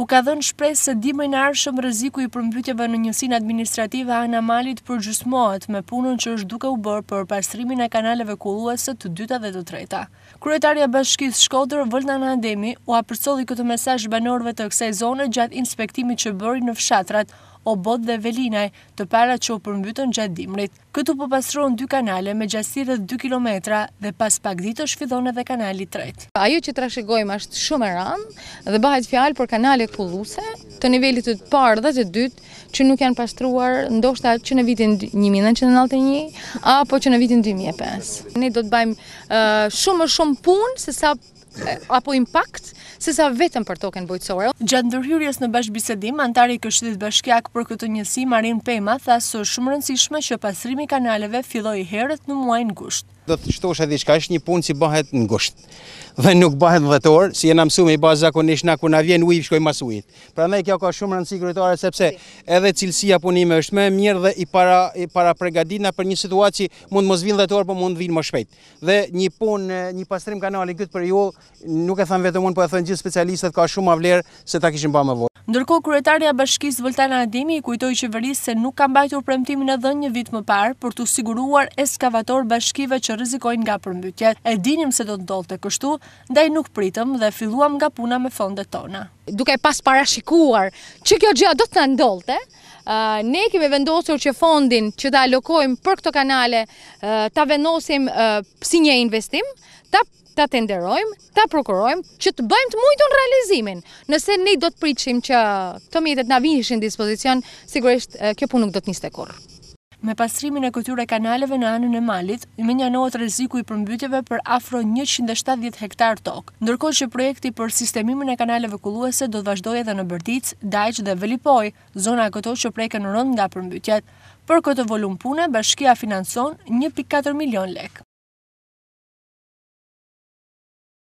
u ka dhënë shpresë se dimë në arshëm rëziku i përmbytjeve në njësin administrative a në malit për gjysmojët me punën që është duke u bërë për pastrimin e kanaleve kulluese të dyta dhe të treta. Kryetarja bashkis Shkodër, Vëllna në andemi, u apërsoli këtë mesaj shbanorve të kësaj zone gjatë inspektimi që bëri në fshatrat, Obot dhe Velinaj, të para që u përmbytën gjatë dimrit. Këtu po pastrohen dy kanale me gjatësi rreth 2 kilometra dhe pas pak ditësh fillon edhe kanali i tretë. Ajo që trashegojmë është shumë e rëndë dhe bëhet fjalë për kanale kulluse të nivelit të parë dhe të dytë që nuk janë pastruar ndoshta që në vitin 1991 apo që në vitin 2005. Ne do të bajmë shumë më shumë punë se sa apo impact se sa vetëm për token bujtësore. Gjatë ndërhyrjes në bashkëbisedim, antari këshillit bashkiak për këtë njësi, Marin Pema, tha së shumë rëndësishme që pasrimi kanaleve filloj herët në muaj në gusht. Do të shtosha dhe shka është një punë si bëhet në gusht dhe nuk bëhet në torë, si jena mësu me i bazë zakonisht na kuna vjen ujë shkoj mas ujit. Pra ne kjo ka shumë rëndësi kërëtare sepse edhe cilësia punime është me mirë dhe i para, i para pregadina për një situaci mund mos vinë dhe torë, po mund vinë më shpejt. Dhe një punë, një pastrim kanali këtë për jullë, nuk e thënë vetëm po e thënë gjithë specialistët ka shumë avlerë se ta kishim pa më votë. Ndërko, kuretarja bashkis Vëltana Adimi i kujtoj qeverisë se nuk kam bajtur premtimin e dhe një vit më parë për të siguruar eskavator bashkive që rizikojnë nga përmbytjet. E dinim se do të ndolë të kështu, ndaj nuk pritëm dhe filluam nga puna me fondet tona. Duke pas parashikuar që kjo gjitha do të në ndolë ne kemi vendosur që fondin që të lokojmë për këto kanale të vendosim si një investim, të ta tenderojmë, ta prokurojmë, që të bëjmë të mujtën realizimin. Nëse ne do të pritëshim që të mjetet na vinishin në dispozicion, sigurisht kjo punë nuk do të njiste kur. Me pastrimin e këtyre kanaleve në anën e malit, më otë reziku i përmbytjeve për afro 170 hektar tokë, ndërko që projekti për sistemimin e kanaleve kulluese do të vazhdoj edhe në Bërtic, Dajq dhe Velipoj, zona këto që prejke në rënd nga përmbytjet. Për këtë volum pune, bashkia finanson 1.4 milion lekë.